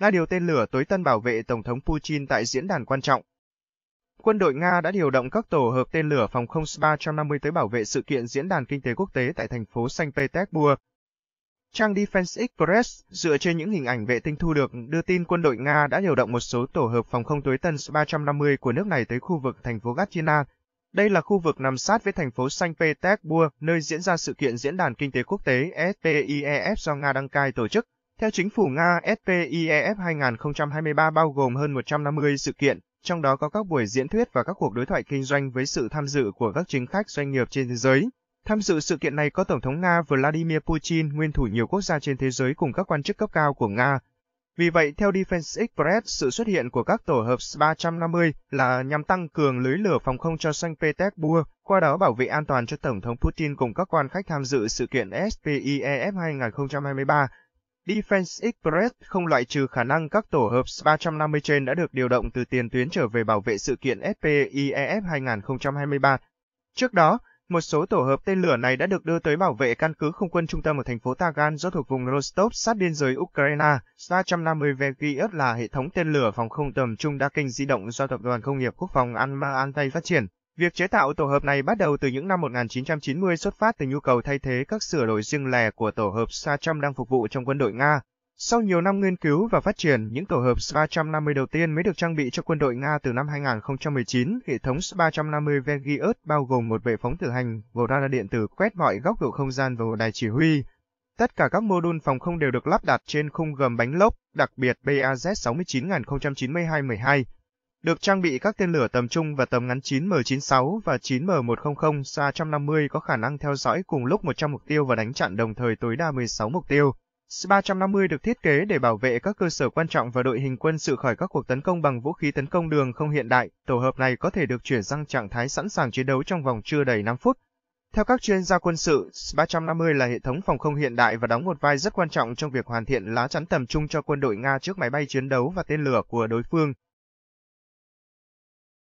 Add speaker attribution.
Speaker 1: Nga điều tên lửa tối tân bảo vệ Tổng thống Putin tại diễn đàn quan trọng. Quân đội Nga đã điều động các tổ hợp tên lửa phòng không S-350 tới bảo vệ sự kiện Diễn đàn Kinh tế Quốc tế tại thành phố Saint Petersburg. Trang Defense Express dựa trên những hình ảnh vệ tinh thu được đưa tin quân đội Nga đã điều động một số tổ hợp phòng không tối tân S-350 của nước này tới khu vực thành phố Gatchina. Đây là khu vực nằm sát với thành phố Saint Petersburg, nơi diễn ra sự kiện Diễn đàn Kinh tế Quốc tế SPIEF do Nga đăng cai tổ chức. Theo chính phủ Nga, SPIEF 2023 bao gồm hơn 150 sự kiện, trong đó có các buổi diễn thuyết và các cuộc đối thoại kinh doanh với sự tham dự của các chính khách doanh nghiệp trên thế giới. Tham dự sự kiện này có Tổng thống Nga Vladimir Putin, nguyên thủ nhiều quốc gia trên thế giới cùng các quan chức cấp cao của Nga. Vì vậy, theo Defense Express, sự xuất hiện của các tổ hợp 350 là nhằm tăng cường lưới lửa phòng không cho Saint Petersburg, qua đó bảo vệ an toàn cho Tổng thống Putin cùng các quan khách tham dự sự kiện SPIEF 2023 Defense Express không loại trừ khả năng các tổ hợp 350 trên đã được điều động từ tiền tuyến trở về bảo vệ sự kiện FPIEF 2023. E Trước đó, một số tổ hợp tên lửa này đã được đưa tới bảo vệ căn cứ không quân trung tâm ở thành phố Tagan do thuộc vùng Rostov sát biên giới Ukraine. S-350 Vekiev là hệ thống tên lửa phòng không tầm trung đa kênh di động do Tập đoàn Công nghiệp Quốc phòng Anma Antay phát triển. Việc chế tạo tổ hợp này bắt đầu từ những năm 1990 xuất phát từ nhu cầu thay thế các sửa đổi riêng lẻ của tổ hợp Sa-100 đang phục vụ trong quân đội Nga. Sau nhiều năm nghiên cứu và phát triển, những tổ hợp S-350 đầu tiên mới được trang bị cho quân đội Nga từ năm 2019. Hệ thống S-350 Vegius bao gồm một bệ phóng tự hành, một radar điện tử quét mọi góc độ không gian và một đài chỉ huy. Tất cả các mô đun phòng không đều được lắp đặt trên khung gầm bánh lốp, đặc biệt BAZ 69092-12 được trang bị các tên lửa tầm trung và tầm ngắn 9M96 và 9M100 xa 150 có khả năng theo dõi cùng lúc 100 mục tiêu và đánh chặn đồng thời tối đa 16 mục tiêu. S-350 được thiết kế để bảo vệ các cơ sở quan trọng và đội hình quân sự khỏi các cuộc tấn công bằng vũ khí tấn công đường không hiện đại. Tổ hợp này có thể được chuyển sang trạng thái sẵn sàng chiến đấu trong vòng chưa đầy 5 phút. Theo các chuyên gia quân sự, S-350 là hệ thống phòng không hiện đại và đóng một vai rất quan trọng trong việc hoàn thiện lá chắn tầm trung cho quân đội Nga trước máy bay chiến đấu và tên lửa của đối phương.